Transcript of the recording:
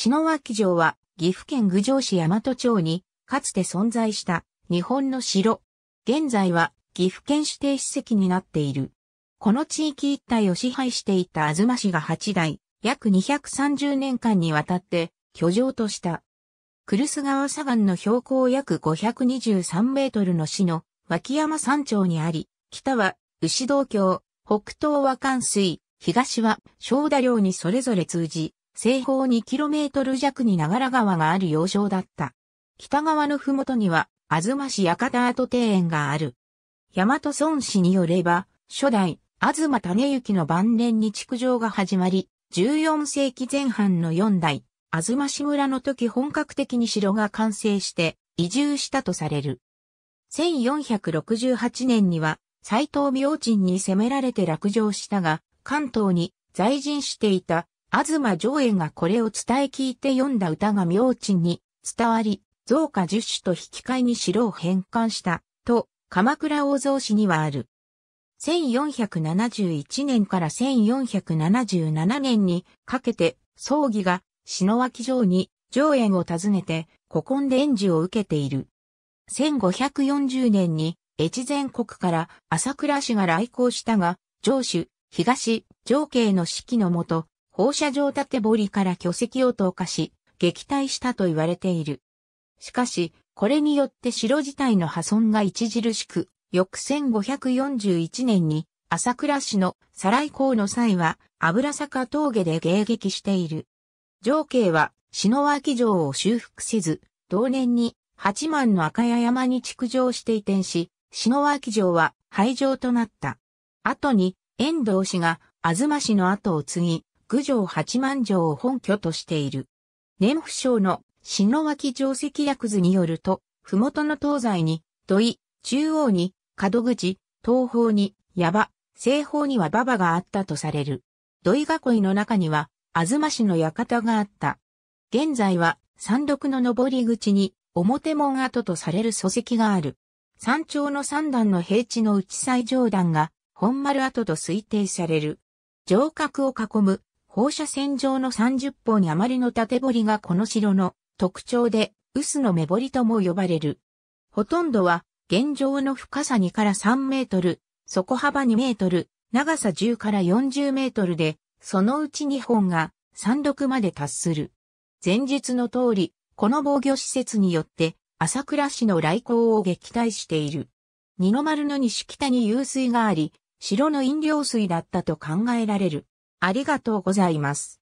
篠脇城は岐阜県郡上市大和町にかつて存在した日本の城。現在は岐阜県指定史跡になっている。この地域一帯を支配していた東氏が8代、約230年間にわたって居城とした。来栖川左岸の標高約523メートルの市の脇山山頂にあり、北は牛道橋、北東は関水、東は正田寮にそれぞれ通じ、西方 2km 弱に長良川がある要衝だった。北側の麓には、あずま市館跡庭園がある。大和孫氏によれば、初代、あずま種行の晩年に築城が始まり、14世紀前半の4代、あずま市村の時本格的に城が完成して移住したとされる。1468年には、斎藤明鎮に攻められて落城したが、関東に在陣していた東上演がこれを伝え聞いて読んだ歌が明珍に伝わり、増加十種と引き換えに城を返還した、と、鎌倉大蔵氏にはある。1471年から1477年にかけて、葬儀が篠脇城に上演を訪ねて、古今で演じを受けている。1540年に越前国から朝倉氏が来航したが、上主、東、上慶の指揮のもと、放射状縦堀から巨石を投下し、撃退したと言われている。しかし、これによって城自体の破損が著しく、翌1541年に朝倉市の再来港の際は、油坂峠で迎撃している。上京は、篠脇城を修復せず、同年に八幡の赤谷山に築城して移転し、篠脇城は廃城となった。後に、遠藤氏が、東氏の後を継ぎ、九条八幡城を本拠としている。年府省の篠脇定石薬図によると、麓の東西に土井、中央に門口、東方に矢場、西方には馬場があったとされる。土井囲いの中には、東市の館があった。現在は、山麓の上り口に、表門跡とされる礎石がある。山頂の三段の平地の内最上段が、本丸跡と推定される。城郭を囲む放射線状の30本余りの縦彫りがこの城の特徴で、薄の目りとも呼ばれる。ほとんどは、現状の深さ2から3メートル、底幅2メートル、長さ10から40メートルで、そのうち2本が山麓まで達する。前述の通り、この防御施設によって、朝倉市の来航を撃退している。二の丸の西北に湧水があり、城の飲料水だったと考えられる。ありがとうございます。